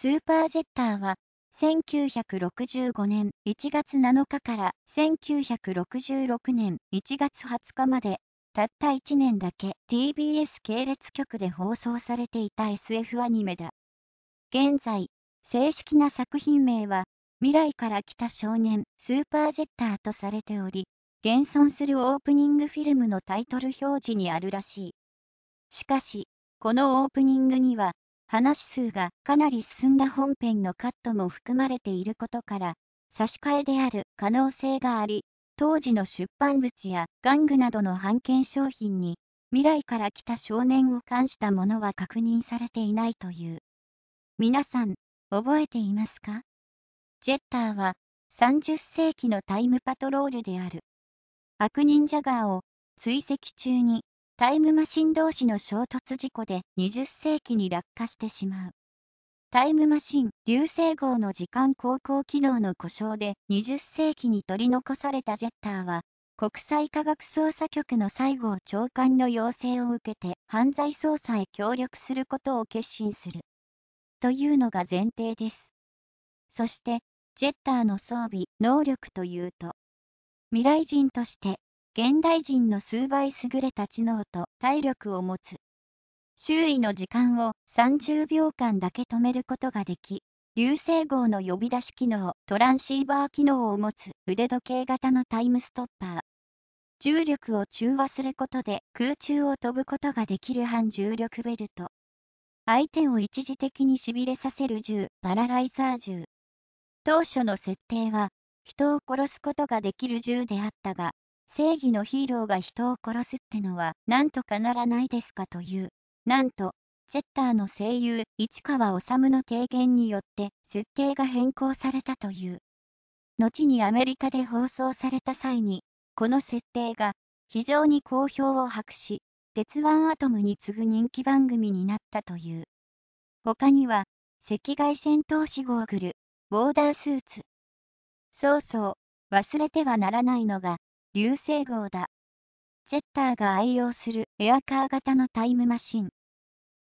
スーパージェッターは、1965年1月7日から1966年1月20日まで、たった1年だけ TBS 系列局で放送されていた SF アニメだ。現在、正式な作品名は、未来から来た少年スーパージェッターとされており、現存するオープニングフィルムのタイトル表示にあるらしい。しかし、このオープニングには、話数がかなり進んだ本編のカットも含まれていることから、差し替えである可能性があり、当時の出版物や玩具などの版権商品に、未来から来た少年を冠したものは確認されていないという。皆さん、覚えていますかジェッターは30世紀のタイムパトロールである。悪人ジャガーを追跡中にタイムマシン同士の衝突事故で20世紀に落下してしまう。タイムマシン、流星号の時間航行機能の故障で20世紀に取り残されたジェッターは、国際科学捜査局の西郷長官の要請を受けて犯罪捜査へ協力することを決心する。というのが前提です。そして、ジェッターの装備、能力というと、未来人として現代人の数倍優れた知能と体力を持つ。周囲の時間を30秒間だけ止めることができ、流星号の呼び出し機能、トランシーバー機能を持つ腕時計型のタイムストッパー。重力を中和することで空中を飛ぶことができる反重力ベルト。相手を一時的に痺れさせる銃、パラライザー銃。当初の設定は、人を殺すことができる銃であったが、正義のヒーローが人を殺すってのはなんとかならないですかという。なんと、チェッターの声優、市川治の提言によって設定が変更されたという。後にアメリカで放送された際に、この設定が非常に好評を博し、鉄腕アトムに次ぐ人気番組になったという。他には、赤外線投資ゴーグル、ボーダースーツ。そうそう、忘れてはならないのが、流星号だ。ジェッターが愛用するエアカー型のタイムマシン。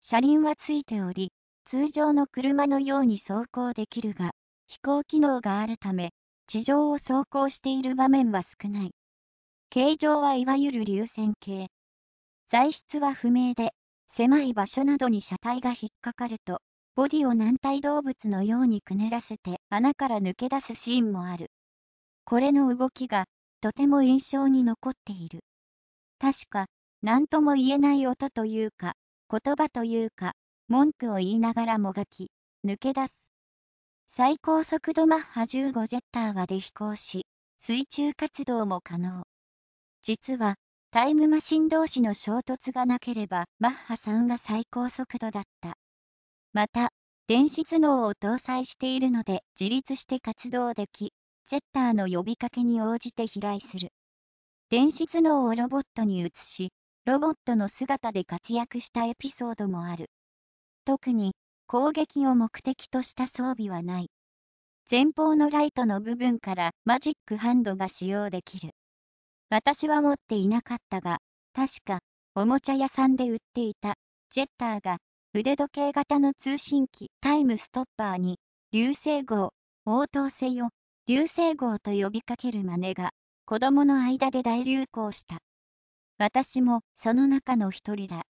車輪はついており、通常の車のように走行できるが、飛行機能があるため、地上を走行している場面は少ない。形状はいわゆる流線形。材質は不明で、狭い場所などに車体が引っかかると、ボディを軟体動物のようにくねらせて穴から抜け出すシーンもある。これの動きがとても印象に残っている。確か、何とも言えない音というか、言葉というか、文句を言いながらもがき、抜け出す。最高速度マッハ15ジェッターはで飛行し、水中活動も可能。実は、タイムマシン同士の衝突がなければ、マッハ3が最高速度だった。また、電子頭脳を搭載しているので自立して活動でき、チェッターの呼びかけに応じて飛来する。電子頭脳をロボットに移し、ロボットの姿で活躍したエピソードもある。特に、攻撃を目的とした装備はない。前方のライトの部分からマジックハンドが使用できる。私は持っていなかったが、確か、おもちゃ屋さんで売っていた、ジェッターが、腕時計型の通信機タイムストッパーに、流星号、応答せよ流星号と呼びかける真似が、子供の間で大流行した。私もその中の一人だ。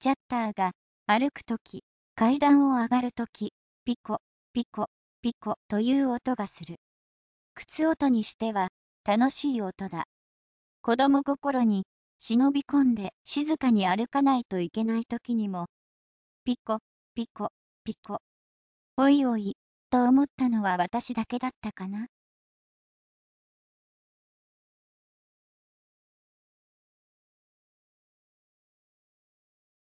チャッターが、歩くとき、階段を上がるとき、ピコ、ピコ、ピコという音がする。靴音にしては、楽しい音だ。子供心に、忍び込んで静かに歩かないといけないときにも、ピコ、ピコ、ピコ。おいおい、と思ったのは私だけだったかな。